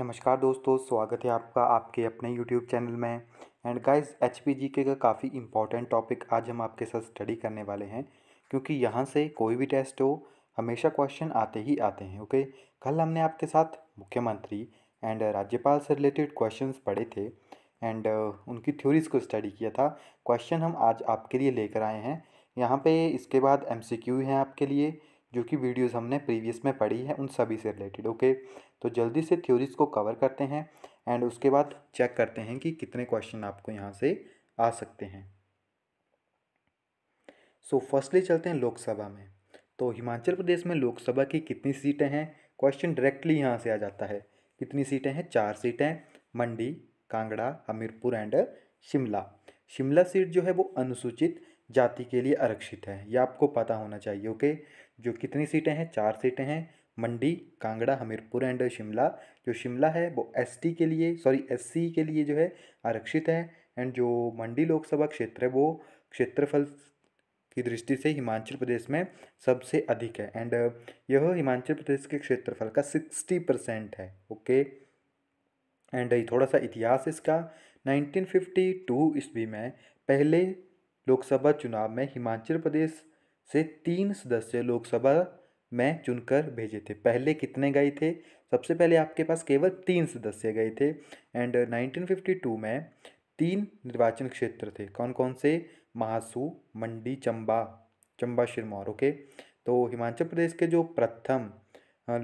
नमस्कार दोस्तों स्वागत है आपका आपके अपने YouTube चैनल में एंड गाइस एच पी के का काफ़ी इम्पॉर्टेंट टॉपिक आज हम आपके साथ स्टडी करने वाले हैं क्योंकि यहाँ से कोई भी टेस्ट हो हमेशा क्वेश्चन आते ही आते हैं ओके कल हमने आपके साथ मुख्यमंत्री एंड राज्यपाल से रिलेटेड क्वेश्चन पढ़े थे एंड उनकी थ्योरीज़ को स्टडी किया था क्वेश्चन हम आज आपके लिए लेकर आए हैं यहाँ पे इसके बाद एम हैं आपके लिए जो कि वीडियोस हमने प्रीवियस में पढ़ी है उन सभी से रिलेटेड ओके okay? तो जल्दी से थ्योरीज को कवर करते हैं एंड उसके बाद चेक करते हैं कि कितने क्वेश्चन आपको यहाँ से आ सकते हैं सो so, फर्स्टली चलते हैं लोकसभा में तो हिमाचल प्रदेश में लोकसभा की कितनी सीटें हैं क्वेश्चन डायरेक्टली यहाँ से आ जाता है कितनी सीटें हैं चार सीटें मंडी कांगड़ा हमीरपुर एंड शिमला शिमला सीट जो है वो अनुसूचित जाति के लिए आरक्षित है यह आपको पता होना चाहिए ओके जो कितनी सीटें हैं चार सीटें हैं मंडी कांगड़ा हमीरपुर एंड शिमला जो शिमला है वो एसटी के लिए सॉरी एससी के लिए जो है आरक्षित है एंड जो मंडी लोकसभा क्षेत्र है वो क्षेत्रफल की दृष्टि से हिमाचल प्रदेश में सबसे अधिक है एंड यह हिमाचल प्रदेश के क्षेत्रफल का सिक्सटी परसेंट है ओके एंड थोड़ा सा इतिहास इसका नाइनटीन फिफ्टी टू ईस्वी में पहले लोकसभा चुनाव में हिमाचल प्रदेश से तीन सदस्य लोकसभा में चुनकर भेजे थे पहले कितने गए थे सबसे पहले आपके पास केवल तीन सदस्य गए थे एंड 1952 में तीन निर्वाचन क्षेत्र थे कौन कौन से महासू मंडी चंबा चंबा शिरमौर ओके तो हिमाचल प्रदेश के जो प्रथम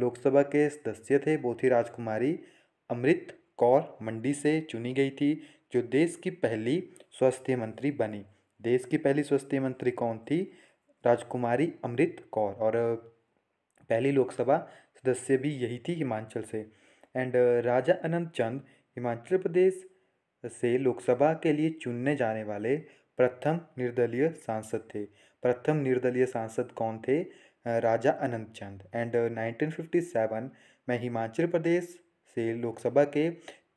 लोकसभा के सदस्य थे वो थी राजकुमारी अमृत कौर मंडी से चुनी गई थी जो देश की पहली स्वास्थ्य मंत्री बनी देश की पहली स्वास्थ्य मंत्री कौन थी राजकुमारी अमृत कौर और पहली लोकसभा सदस्य भी यही थी हिमाचल से एंड राजा अनंत चंद हिमाचल प्रदेश से लोकसभा के लिए चुनने जाने वाले प्रथम निर्दलीय सांसद थे प्रथम निर्दलीय सांसद कौन थे राजा अनंत चंद एंड 1957 में हिमाचल प्रदेश से लोकसभा के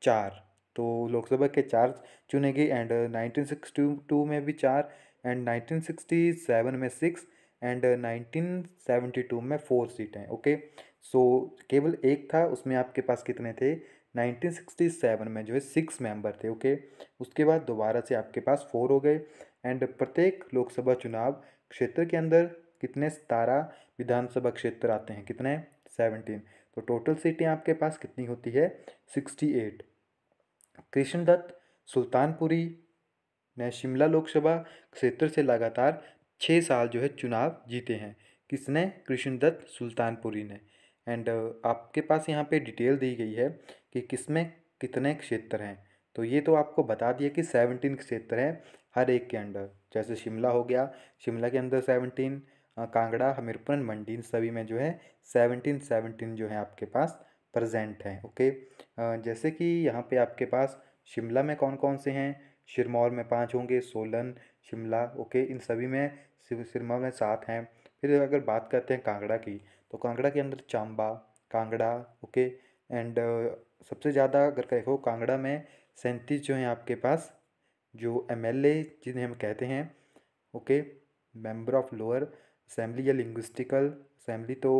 चार तो लोकसभा के चार चुने गए एंड 1962 में भी चार एंड 1967 में सिक्स एंड 1972 में फोर सीट हैं ओके सो केवल एक था उसमें आपके पास कितने थे 1967 में जो है सिक्स मेंबर थे ओके उसके बाद दोबारा से आपके पास फोर हो गए एंड प्रत्येक लोकसभा चुनाव क्षेत्र के अंदर कितने सतारह विधानसभा क्षेत्र आते हैं कितने सेवनटीन तो टोटल सीटें आपके पास कितनी होती है सिक्सटी एट कृष्ण दत्त सुल्तानपुरी ने शिमला लोकसभा क्षेत्र से लगातार छः साल जो है चुनाव जीते हैं किसने कृष्णदत्त सुल्तानपुरी ने एंड आपके पास यहाँ पे डिटेल दी गई है कि किसमें कितने क्षेत्र हैं तो ये तो आपको बता दिया कि सेवनटीन क्षेत्र हैं हर एक के अंडर जैसे शिमला हो गया शिमला के अंदर सेवनटीन कांगड़ा हमीरपुर मंडी सभी में जो है सेवनटीन सेवनटीन जो है आपके पास प्रजेंट हैं ओके जैसे कि यहाँ पे आपके पास शिमला में कौन कौन से हैं सिरमौर में पाँच होंगे सोलन शिमला ओके इन सभी में सिरमौर में सात हैं फिर अगर बात करते हैं कांगड़ा की तो कांगड़ा के अंदर चांबा कांगड़ा ओके एंड सबसे ज़्यादा अगर कहो कांगड़ा में सैंतीस जो हैं आपके पास जो एम जिन्हें हम कहते हैं okay member of lower assembly या लिंग्विस्टिकल असम्बली तो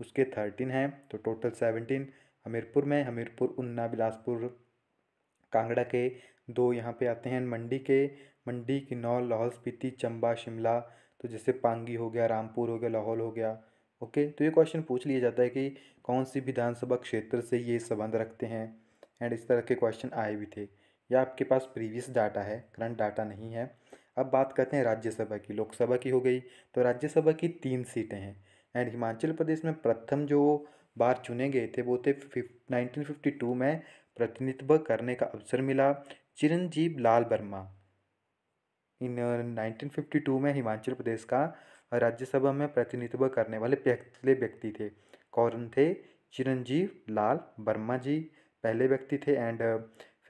उसके थर्टीन हैं तो टोटल सेवनटीन हमीरपुर में हमीरपुर उन्ना बिलासपुर कांगड़ा के दो यहाँ पे आते हैं मंडी के मंडी किन्नौर लाहौल स्पीति चंबा शिमला तो जैसे पांगी हो गया रामपुर हो गया लाहौल हो गया ओके तो ये क्वेश्चन पूछ लिया जाता है कि कौन सी विधानसभा क्षेत्र से ये संबंध रखते हैं एंड इस तरह के क्वेश्चन आए भी थे या आपके पास प्रीवियस डाटा है करंट डाटा नहीं है अब बात करते हैं राज्यसभा की लोकसभा की हो गई तो राज्यसभा की तीन सीटें हैं एंड हिमाचल प्रदेश में प्रथम जो बार चुने गए थे वो थे नाइनटीन में प्रतिनिधित्व करने का अवसर मिला चिरंजीव लाल वर्मा इन 1952 में हिमाचल प्रदेश का राज्यसभा में प्रतिनिधित्व करने वाले पहले व्यक्ति थे कौन थे चिरंजीव लाल वर्मा जी पहले व्यक्ति थे एंड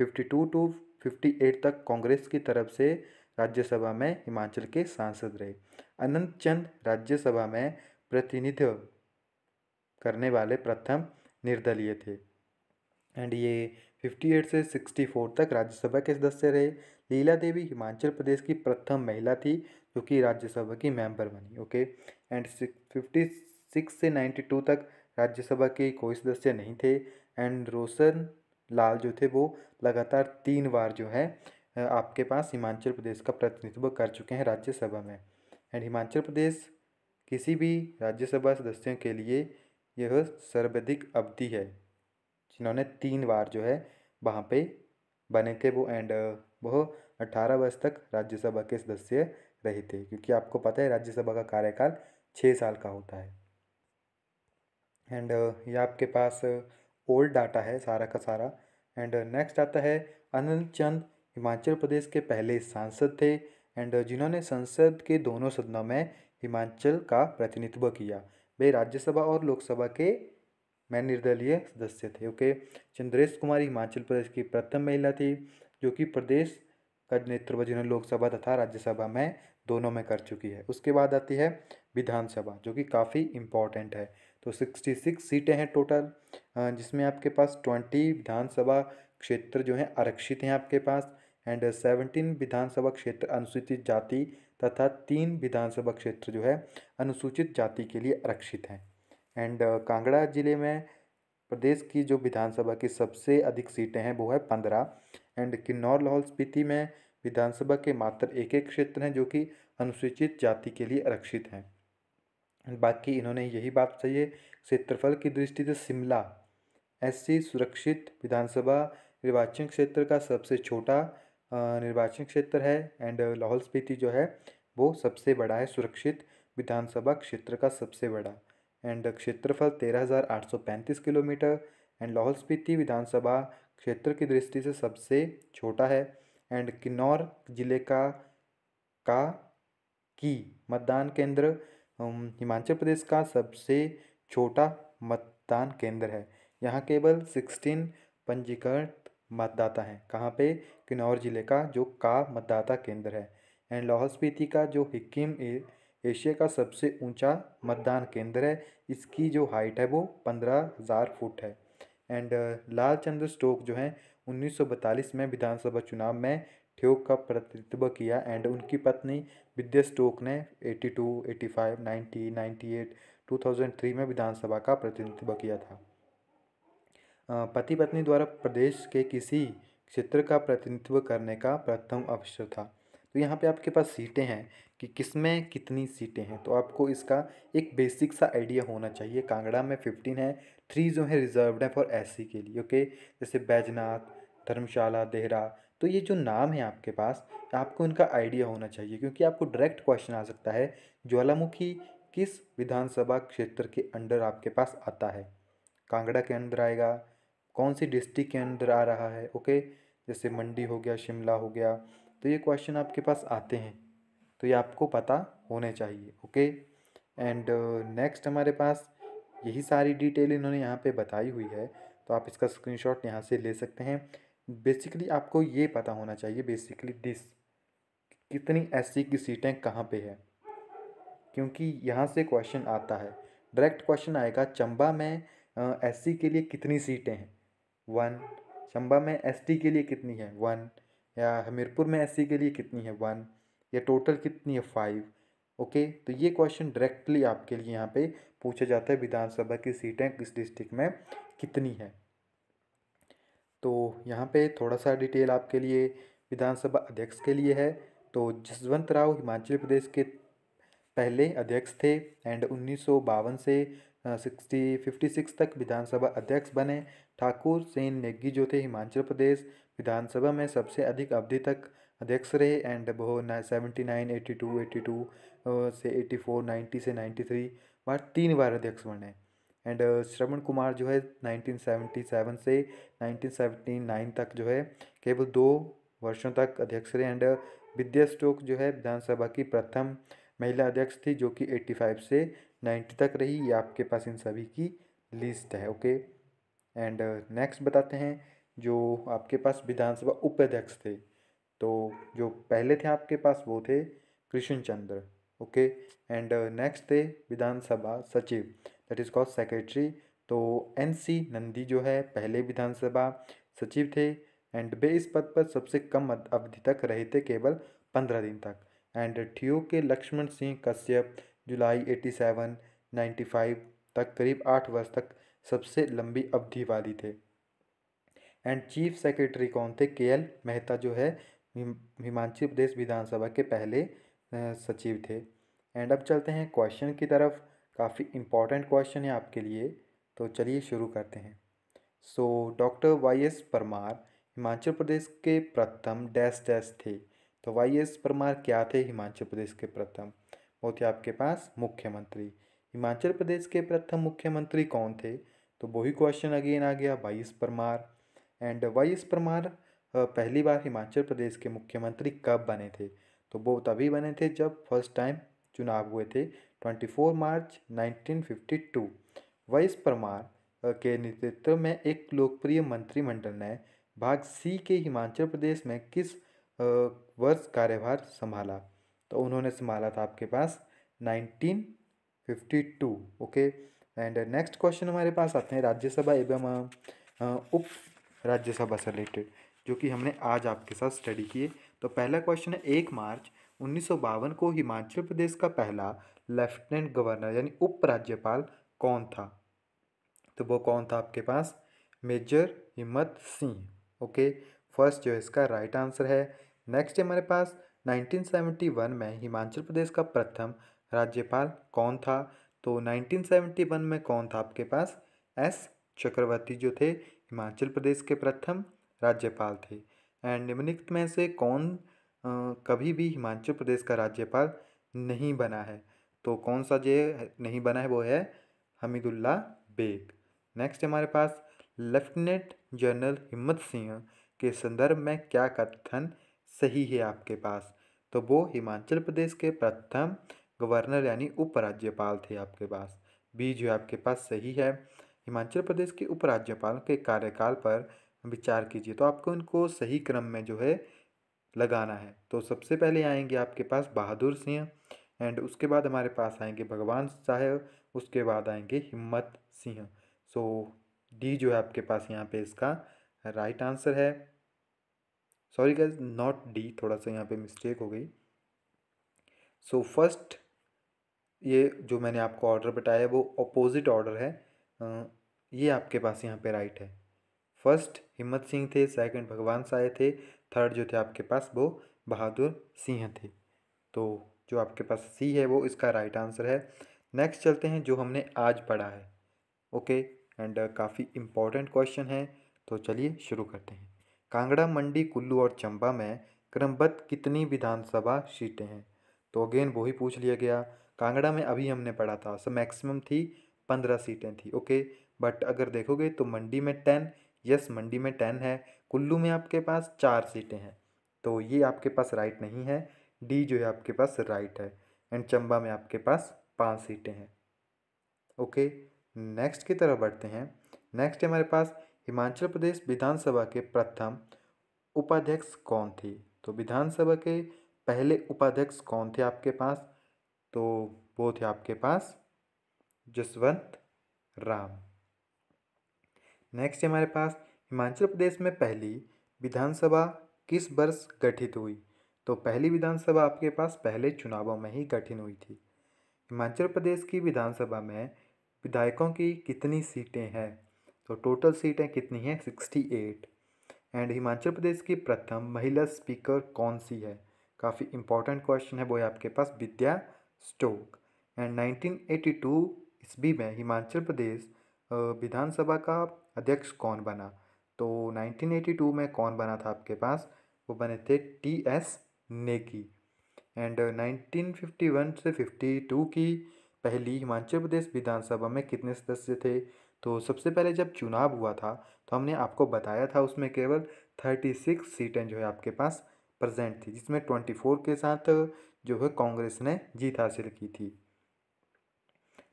52 टू 58 तक कांग्रेस की तरफ से राज्यसभा में हिमाचल के सांसद रहे अनंत चंद राज्यसभा में प्रतिनिधित्व करने वाले प्रथम निर्दलीय थे एंड ये 58 से 64 तक राज्यसभा के सदस्य रहे लीला देवी हिमाचल प्रदेश की प्रथम महिला थी जो कि राज्यसभा की मेंबर बनी ओके एंड 56 से 92 तक राज्यसभा के कोई सदस्य नहीं थे एंड रोशन लाल जो थे वो लगातार तीन बार जो है आपके पास हिमाचल प्रदेश का प्रतिनिधित्व कर चुके हैं राज्यसभा में एंड हिमाचल प्रदेश किसी भी राज्यसभा सदस्यों के लिए यह सर्वाधिक अवधि है जिन्होंने तीन बार जो है वहाँ पे बने थे वो एंड वह अट्ठारह वर्ष तक राज्यसभा के सदस्य रहे थे क्योंकि आपको पता है राज्यसभा का कार्यकाल छः साल का होता है एंड ये आपके पास ओल्ड डाटा है सारा का सारा एंड नेक्स्ट आता है अनंत चंद हिमाचल प्रदेश के पहले सांसद थे एंड जिन्होंने संसद के दोनों सदनों में हिमाचल का प्रतिनिधित्व किया वे राज्यसभा और लोकसभा के में निर्दलीय सदस्य थे ओके चंद्रेश कुमारी हिमाचल प्रदेश की प्रथम महिला थी जो कि प्रदेश का नेतृत्व जिन्हें लोकसभा तथा राज्यसभा में दोनों में कर चुकी है उसके बाद आती है विधानसभा जो कि काफ़ी इंपॉर्टेंट है तो सिक्सटी सिक्स सीटें हैं टोटल जिसमें आपके पास ट्वेंटी विधानसभा क्षेत्र जो हैं आरक्षित हैं आपके पास एंड सेवनटीन विधानसभा क्षेत्र अनुसूचित जाति तथा तीन विधानसभा क्षेत्र जो है अनुसूचित जाति के लिए आरक्षित हैं एंड कांगड़ा ज़िले में प्रदेश की जो विधानसभा की सबसे अधिक सीटें हैं वो है पंद्रह एंड किन्नौर लाहौल स्पीति में विधानसभा के मात्र एक एक क्षेत्र हैं जो कि अनुसूचित जाति के लिए आरक्षित हैं बाकी इन्होंने यही बात सही है क्षेत्रफल की दृष्टि से शिमला ऐसी सुरक्षित विधानसभा निर्वाचन क्षेत्र का सबसे छोटा निर्वाचन क्षेत्र है एंड लाहौल स्पीति जो है वो सबसे बड़ा है सुरक्षित विधानसभा क्षेत्र का सबसे बड़ा एंड क्षेत्रफल तेरह किलोमीटर एंड लाहौल स्पीति विधानसभा क्षेत्र की दृष्टि से सबसे छोटा है एंड किन्नौर जिले का का की मतदान केंद्र हिमाचल प्रदेश का सबसे छोटा मतदान केंद्र है यहाँ केवल सिक्सटीन पंजीकृत मतदाता हैं कहाँ पे किन्नौर जिले का जो का मतदाता केंद्र है एंड लाहौल स्पीति का जो हिक्किम एशिया का सबसे ऊंचा मतदान केंद्र है इसकी जो हाइट है वो पंद्रह हज़ार फुट है and uh, Lal Chandra Stokes जो है 1942 में विधानसभा चुनाव में ठ्योग का प्रतिनिधित्व किया एंड उनकी पत्नी विद्या स्टोक ने 82, 85, 90, 98, 2003 में विधानसभा का प्रतिनिधित्व किया था uh, पति पत्नी द्वारा प्रदेश के किसी क्षेत्र का प्रतिनिधित्व करने का प्रथम अवसर था तो यहाँ पे आपके पास सीटें हैं कि किस में कितनी सीटें हैं तो आपको इसका एक बेसिक सा आइडिया होना चाहिए कांगड़ा में फिफ्टीन है थ्री जो है रिज़र्व है फॉर एस के लिए ओके जैसे बैजनाथ धर्मशाला देहरा तो ये जो नाम है आपके पास आपको इनका आइडिया होना चाहिए क्योंकि आपको डायरेक्ट क्वेश्चन आ सकता है ज्वालामुखी किस विधानसभा क्षेत्र के अंडर आपके पास आता है कांगड़ा के अंदर आएगा कौन सी डिस्ट्रिक्ट के अंदर आ रहा है ओके जैसे मंडी हो गया शिमला हो गया तो ये क्वेश्चन आपके पास आते हैं तो ये आपको पता होने चाहिए ओके एंड नेक्स्ट हमारे पास यही सारी डिटेल इन्होंने यहाँ पे बताई हुई है तो आप इसका स्क्रीनशॉट यहाँ से ले सकते हैं बेसिकली आपको ये पता होना चाहिए बेसिकली दिस कितनी एस की सीटें कहाँ पे है क्योंकि यहाँ से क्वेश्चन आता है डायरेक्ट क्वेश्चन आएगा चंबा में एस के लिए कितनी सीटें हैं वन चंबा में एस के लिए कितनी है वन या हमीरपुर में एस के लिए कितनी है वन या टोटल कितनी है फाइव ओके तो ये क्वेश्चन डायरेक्टली आपके लिए यहाँ पे पूछा जाता है विधानसभा की सीटें किस डिस्ट्रिक्ट में कितनी है तो यहाँ पे थोड़ा सा डिटेल आपके लिए विधानसभा अध्यक्ष के लिए है तो जसवंत राव हिमाचल प्रदेश के पहले अध्यक्ष थे एंड उन्नीस से सिक्सटी फिफ्टी सिक्स तक विधानसभा अध्यक्ष बने ठाकुर सेन नेगी जो थे हिमाचल प्रदेश विधानसभा में सबसे अधिक अवधि तक अध्यक्ष रहे एंड वो seventy nine eighty two eighty two से एट्टी फोर नाइन्टी से नाइन्टी थ्री बार तीन बार अध्यक्ष बने एंड श्रवण कुमार जो है सेवन से सेवेंटी नाइन तक जो है केवल दो वर्षों तक अध्यक्ष रहे एंड विद्या स्टोक जो है विधानसभा की प्रथम महिला अध्यक्ष थी जो कि एट्टी फाइव से नाइन्टी तक रही ये आपके पास इन सभी की लिस्ट है ओके एंड नेक्स्ट बताते हैं जो आपके पास विधानसभा उपाध्यक्ष थे तो जो पहले थे आपके पास वो थे Krishna Chandra okay and next uh, थे विधानसभा सचिव दैट इज़ कॉल्ड सेक्रेटरी तो एन सी नंदी जो है पहले विधानसभा सचिव थे एंड वे इस पद पर सबसे कम अवधि तक रहे थे केवल पंद्रह दिन तक एंड ठियो के लक्ष्मण सिंह कश्यप जुलाई एटी सेवन नाइन्टी फाइव तक करीब आठ वर्ष तक सबसे लंबी अवधिवादी थे एंड चीफ सेक्रेटरी कौन थे के एल मेहता जो है हिमाचल प्रदेश विधानसभा के पहले सचिव थे एंड अब चलते हैं क्वेश्चन की तरफ काफ़ी इम्पॉर्टेंट क्वेश्चन है आपके लिए तो चलिए शुरू करते हैं so doctor Y S Parmar Himachal Pradesh के प्रथम डैश डैश थे तो वाई एस परमार क्या थे हिमाचल प्रदेश के प्रथम वो थे आपके पास मुख्यमंत्री हिमाचल प्रदेश के प्रथम मुख्यमंत्री कौन थे तो वही क्वेश्चन अगेन आ गया Y S Parmar and Y S Parmar पहली बार हिमाचल प्रदेश के मुख्यमंत्री कब बने थे तो वो तभी बने थे जब फर्स्ट टाइम चुनाव हुए थे 24 मार्च 1952 वाइस परमार के नेतृत्व में एक लोकप्रिय मंत्रिमंडल ने भाग सी के हिमाचल प्रदेश में किस वर्ष कार्यभार संभाला तो उन्होंने संभाला था आपके पास 1952 ओके एंड नेक्स्ट क्वेश्चन हमारे पास आते हैं राज्यसभा एवं उप राज्यसभा से रिलेटेड जो कि हमने आज आपके साथ स्टडी किए तो पहला क्वेश्चन है एक मार्च उन्नीस को हिमाचल प्रदेश का पहला लेफ्टिनेंट गवर्नर यानी उपराज्यपाल कौन था तो वो कौन था आपके पास मेजर हिम्मत सिंह ओके फर्स्ट जो इसका राइट आंसर है नेक्स्ट हमारे पास 1971 में हिमाचल प्रदेश का प्रथम राज्यपाल कौन था तो 1971 में कौन था आपके पास एस चक्रवर्ती जो थे हिमाचल प्रदेश के प्रथम राज्यपाल थे एंड निम्नलिखित में से कौन कभी भी हिमाचल प्रदेश का राज्यपाल नहीं बना है तो कौन सा जे नहीं बना है वो है हमीदुल्ला बेग नेक्स्ट हमारे पास लेफ्टिनेंट जनरल हिम्मत सिंह के संदर्भ में क्या कथन सही है आपके पास तो वो हिमाचल प्रदेश के प्रथम गवर्नर यानी उपराज्यपाल थे आपके पास बी जो आपके पास सही है हिमाचल प्रदेश के उपराज्यपाल के कार्यकाल पर विचार कीजिए तो आपको इनको सही क्रम में जो है लगाना है तो सबसे पहले आएंगे आपके पास बहादुर सिंह एंड उसके बाद हमारे पास आएंगे भगवान साहेब उसके बाद आएंगे हिम्मत सिंह सो डी जो है आपके पास यहाँ पे इसका राइट आंसर है सॉरी गज नॉट डी थोड़ा सा यहाँ पे मिस्टेक हो गई सो फर्स्ट ये जो मैंने आपको ऑर्डर बताया वो अपोजिट ऑर्डर है ये आपके पास यहाँ पे राइट है फर्स्ट हिम्मत सिंह थे सेकंड भगवान साय थे थर्ड जो थे आपके पास वो बहादुर सिंह थे तो जो आपके पास सी है वो इसका राइट आंसर है नेक्स्ट चलते हैं जो हमने आज पढ़ा है ओके एंड काफ़ी इम्पॉर्टेंट क्वेश्चन है तो चलिए शुरू करते हैं कांगड़ा मंडी कुल्लू और चंबा में क्रमबद्ध कितनी विधानसभा सीटें हैं तो अगेन वही पूछ लिया गया कांगड़ा में अभी हमने पढ़ा था सो मैक्सिमम थी पंद्रह सीटें थी ओके बट अगर देखोगे तो मंडी में टेन यस मंडी में टेन है कुल्लू में आपके पास चार सीटें हैं तो ये आपके पास राइट नहीं है डी जो है आपके पास राइट है एंड चंबा में आपके पास पाँच सीटें हैं ओके नेक्स्ट की तरफ बढ़ते हैं नेक्स्ट हमारे पास हिमाचल प्रदेश विधानसभा के प्रथम उपाध्यक्ष कौन थे तो विधानसभा के पहले उपाध्यक्ष कौन थे आपके पास तो वो थे आपके पास जसवंत राम नेक्स्ट हमारे पास हिमाचल प्रदेश में पहली विधानसभा किस वर्ष गठित हुई तो पहली विधानसभा आपके पास पहले चुनावों में ही गठित हुई थी हिमाचल प्रदेश की विधानसभा में विधायकों की कितनी सीटें हैं तो टोटल सीटें कितनी हैं sixty eight and Himachal Pradesh की प्रथम महिला स्पीकर कौन सी है काफ़ी इंपॉर्टेंट क्वेश्चन है वो है आपके पास विद्या स्टोक एंड 1982 ईस्वी में हिमाचल प्रदेश विधानसभा का अध्यक्ष कौन बना तो 1982 में कौन बना था आपके पास वो बने थे टी एस नेगी एंड 1951 से 52 की पहली हिमाचल प्रदेश विधानसभा में कितने सदस्य थे तो सबसे पहले जब चुनाव हुआ था तो हमने आपको बताया था उसमें केवल 36 सीटें जो है आपके पास प्रेजेंट थी जिसमें 24 के साथ जो है कांग्रेस ने जीत हासिल की थी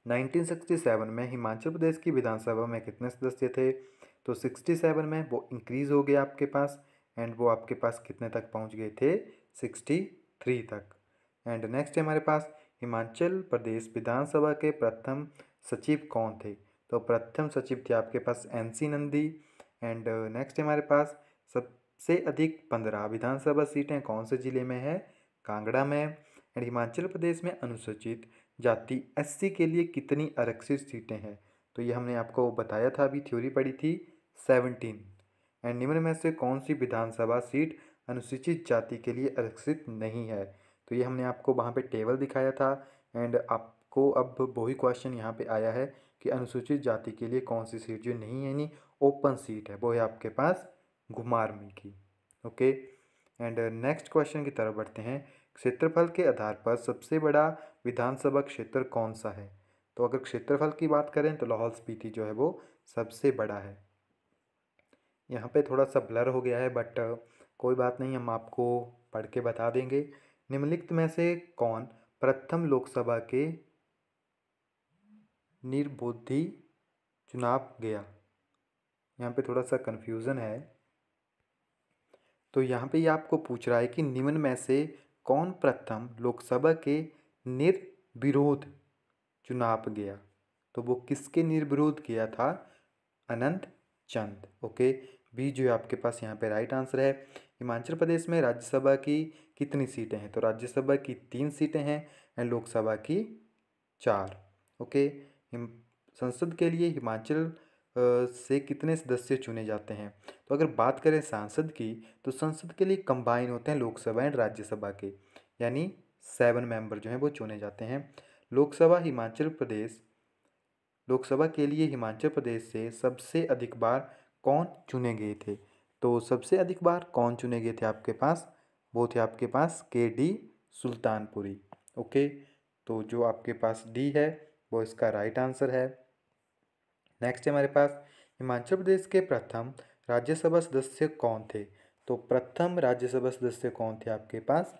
1967 में हिमाचल प्रदेश की विधानसभा में कितने सदस्य थे तो 67 में वो इंक्रीज़ हो गया आपके पास एंड वो आपके पास कितने तक पहुंच गए थे 63 तक एंड नेक्स्ट है हमारे पास हिमाचल प्रदेश विधानसभा के प्रथम सचिव कौन थे तो प्रथम सचिव थे आपके पास N C Nandi and next हमारे पास सबसे अधिक पंद्रह विधानसभा सीटें कौन से ज़िले में है कांगड़ा में एंड हिमाचल प्रदेश में अनुसूचित जाति एससी के लिए कितनी आरक्षित सीटें हैं तो ये हमने आपको बताया था अभी थ्योरी पढ़ी थी सेवनटीन एंड निम्न में से कौन सी विधानसभा सीट अनुसूचित जाति के लिए आरक्षित नहीं है तो ये हमने आपको वहाँ पे टेबल दिखाया था एंड आपको अब वही क्वेश्चन यहाँ पे आया है कि अनुसूचित जाति के लिए कौन सी सीट जो नहीं है यानी ओपन सीट है वो है आपके पास घुमार में की ओके एंड नेक्स्ट क्वेश्चन की तरफ बढ़ते हैं क्षेत्रफल के आधार पर सबसे बड़ा विधानसभा क्षेत्र कौन सा है तो अगर क्षेत्रफल की बात करें तो लाहौल स्पीति जो है वो सबसे बड़ा है यहाँ पे थोड़ा सा ब्लर हो गया है बट कोई बात नहीं हम आपको पढ़ के बता देंगे निम्नलिखित में से कौन प्रथम लोकसभा के निर्बुद्धि चुनाव गया यहाँ पे थोड़ा सा कन्फ्यूज़न है तो यहाँ पे ये यह आपको पूछ रहा है कि निम्न में से कौन प्रथम लोकसभा के निर्विरोध चुनाव गया तो वो किसके निर्विरोध गया था अनंत चंद ओके बी जो है आपके पास यहाँ पे राइट आंसर है हिमाचल प्रदेश में राज्यसभा की कितनी सीटें हैं तो राज्यसभा की तीन सीटें हैं एंड लोकसभा की चार ओके संसद के लिए हिमाचल से कितने सदस्य चुने जाते हैं तो अगर बात करें सांसद की तो संसद के लिए कंबाइन होते हैं लोकसभा एंड राज्यसभा के यानी सेवन मेंबर जो हैं वो चुने जाते हैं लोकसभा हिमाचल प्रदेश लोकसभा के लिए हिमाचल प्रदेश से सबसे अधिक बार कौन चुने गए थे तो सबसे अधिक बार कौन चुने गए थे आपके पास वो थे आपके पास के डी सुल्तानपुरी ओके तो जो आपके पास डी है वो इसका राइट आंसर है नेक्स्ट है हमारे पास हिमाचल प्रदेश के प्रथम राज्यसभा सदस्य कौन थे तो प्रथम राज्यसभा सदस्य कौन थे आपके पास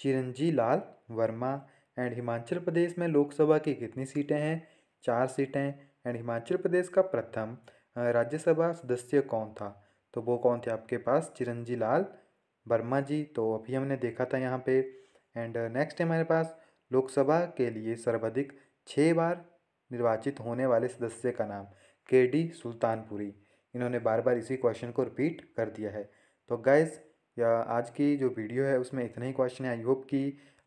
चिरंजी लाल वर्मा एंड हिमाचल प्रदेश में लोकसभा की कितनी सीटें हैं चार सीटें एंड हिमाचल प्रदेश का प्रथम राज्यसभा सदस्य कौन था तो वो कौन थे आपके पास चिरंजी लाल वर्मा जी तो अभी हमने देखा था यहाँ पे एंड नेक्स्ट है हमारे पास लोकसभा के लिए सर्वाधिक छः बार निर्वाचित होने वाले सदस्य का नाम के डी सुल्तानपुरी इन्होंने बार बार इसी क्वेश्चन को रिपीट कर दिया है तो गैस या आज की जो वीडियो है उसमें इतने ही क्वेश्चन है आई होप कि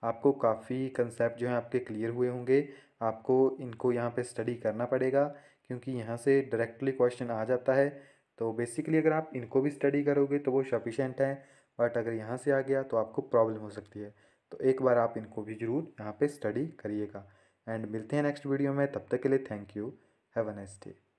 आपको काफ़ी कंसेप्ट जो हैं आपके क्लियर हुए होंगे आपको इनको यहाँ पे स्टडी करना पड़ेगा क्योंकि यहाँ से डायरेक्टली क्वेश्चन आ जाता है तो बेसिकली अगर आप इनको भी स्टडी करोगे तो वो सफिशेंट हैं बट अगर यहाँ से आ गया तो आपको प्रॉब्लम हो सकती है तो एक बार आप इनको भी ज़रूर यहाँ पर स्टडी करिएगा एंड मिलते हैं नेक्स्ट वीडियो में तब तक के लिए thank you have a nice day